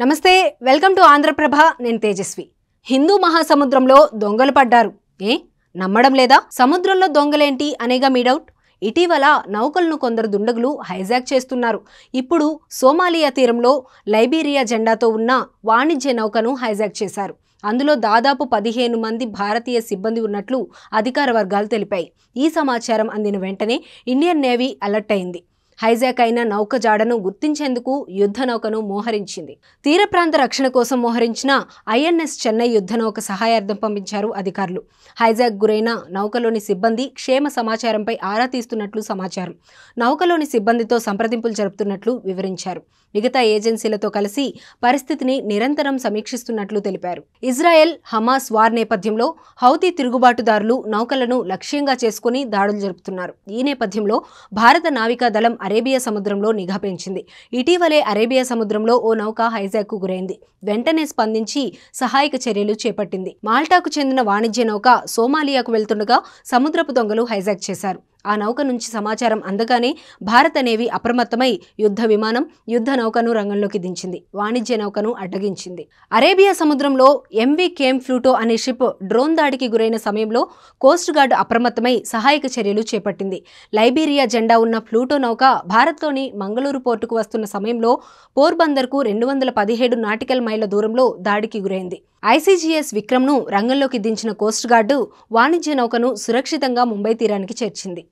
నమస్తే welcome to Andhraprabha నేను తేజస్వి హిందూ మహాసముద్రంలో దొంగలు పడ్డారు ఏ నమ్మడం లేదా సముద్రంలో దొంగలేంటి అనేగా మీ డౌట్ ఇటీవల నౌకలను కొందరు దుండగులు హైజాక్ చేస్తున్నారు ఇప్పుడు సోమాలియా తీరంలో లైబీరియా జెండాతో ఉన్న వాణిజ్య నౌకను హైజాక్ చేశారు అందులో దాదాపు పదిహేను మంది భారతీయ సిబ్బంది ఉన్నట్లు అధికార వర్గాలు తెలిపాయి ఈ సమాచారం అందిన వెంటనే ఇండియన్ నేవీ అలర్ట్ అయింది హైజాక్ అయిన నౌక జాడను గుర్తించేందుకు యుద్ధ నౌకను మోహరించింది తీర ప్రాంత రక్షణ కోసం మోహరించిన ఐఎన్ఎస్ చెన్నై యుద్ధ నౌక సహాయార్థం పంపించారు అధికారులు హైజాక్ గురైన నౌకలోని సిబ్బంది క్షేమ సమాచారంపై ఆరా తీస్తున్నట్లు సమాచారం నౌకలోని సిబ్బందితో సంప్రదింపులు జరుపుతున్నట్లు వివరించారు మిగతా ఏజెన్సీలతో కలిసి పరిస్థితిని నిరంతరం సమీక్షిస్తున్నట్లు తెలిపారు ఇజ్రాయెల్ హమాస్ వార్ నేపథ్యంలో హౌతీ తిరుగుబాటుదారులు నౌకలను లక్ష్యంగా చేసుకుని దాడులు జరుపుతున్నారు ఈ నేపథ్యంలో భారత నావికా దళం అరేబియా సముద్రంలో నిఘా పెంచింది ఇటీవలే అరేబియా సముద్రంలో ఓ నౌక కు గురైంది వెంటనే స్పందించి సహాయక చర్యలు చేపట్టింది మాల్టాకు చెందిన వాణిజ్య నౌక సోమాలియాకు వెళ్తుండగా సముద్రపు దొంగలు హైజాక్ చేశారు ఆ నౌక నుంచి సమాచారం అందగానే భారత నేవీ అప్రమత్తమై యుద్ధ విమానం యుద్ధ నౌకను రంగంలోకి దించింది వాణిజ్య నౌకను అడ్డగించింది అరేబియా సముద్రంలో ఎంవి కేమ్ ఫ్లూటో అనే షిప్ డ్రోన్ దాడికి గురైన సమయంలో కోస్ట్ గార్డ్ అప్రమత్తమై సహాయక చర్యలు చేపట్టింది లైబీరియా జెండా ఉన్న ఫ్లూటో నౌక భారత్లోని మంగళూరు పోర్టుకు వస్తున్న సమయంలో పోర్బందర్కు రెండు వందల పదిహేడు నాటికల్ మైళ్ళ దూరంలో దాడికి గురైంది ఐసీజీఎస్ విక్రమ్ను రంగంలోకి దించిన కోస్ట్ గార్డు వాణిజ్య నౌకను సురక్షితంగా ముంబై తీరానికి చేర్చింది